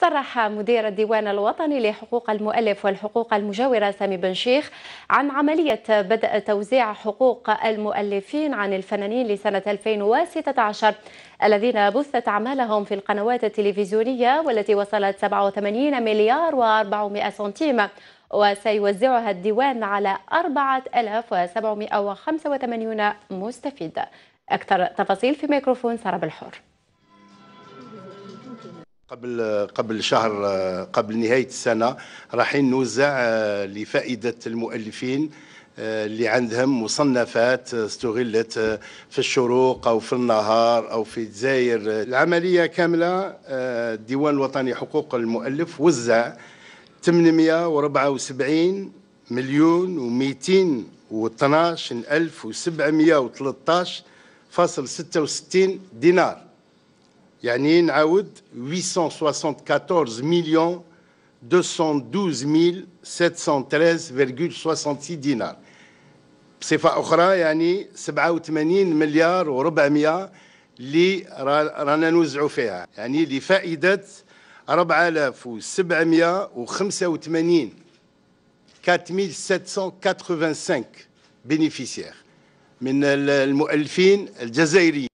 صرح مدير الديوان الوطني لحقوق المؤلف والحقوق المجاورة سامي بن شيخ عن عملية بدء توزيع حقوق المؤلفين عن الفنانين لسنة 2016 الذين بثت أعمالهم في القنوات التلفزيونية والتي وصلت 87 مليار و400 سنتيم وسيوزعها الديوان على 4785 مستفيد أكثر تفاصيل في ميكروفون سرب بالحور قبل قبل شهر قبل نهايه السنه راحين نوزع آه، لفائده المؤلفين آه، اللي عندهم مصنفات استغلت آه، في الشروق او في النهار او في الجزائر العمليه كامله الديوان الوطني حقوق المؤلف وزع 874 مليون و212 ألف و713 فاصل 66 دينار يعني نعاود 874 مليون 212713.66 دينار بصفة أخرى يعني 87 مليار و400 اللي رانا نوزعوا فيها يعني لفائدة 4785 4785 بينيفيسير من المؤلفين الجزائريين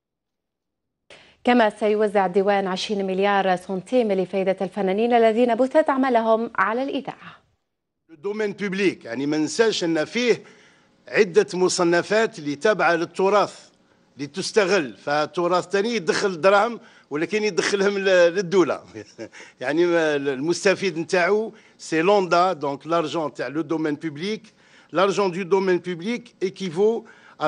كما سيوزع الديوان 20 مليار سنتيم لفائدة الفنانين الذين بثت أعمالهم على الإذاعة الدومين بوبليك يعني ما ننساش أن فيه عدة مصنفات اللي تابعة للتراث اللي تستغل فالتراث ثاني يدخل دراهم ولكن يدخلهم للدوله يعني المستفيد نتاعو سي لوندا دونك لارجون تاع لو دومين بوبليك لارجون دو دومين بوبليك ايكيفو ا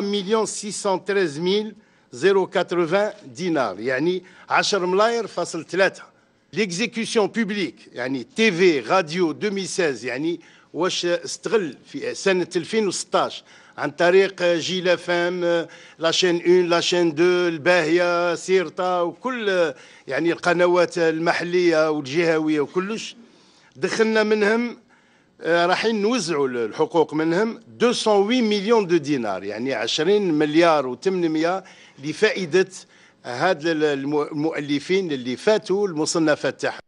103 613 000 080 دينار يعني 10 ملاير فاصل ثلاثة ليكزيكوسيون بوبليك يعني تي في راديو 2016 يعني واش استغل في سنة 2016 عن طريق جيل فام لاشين اون لاشين دو الباهية سيرتا وكل يعني القنوات المحلية والجهوية وكلش دخلنا منهم آه، رايحين نوزعوا الحقوق منهم 208 مليون دو دينار يعني 20 مليار و800 لفائده هاد المؤلفين اللي فاتوا المصنفات تاعهم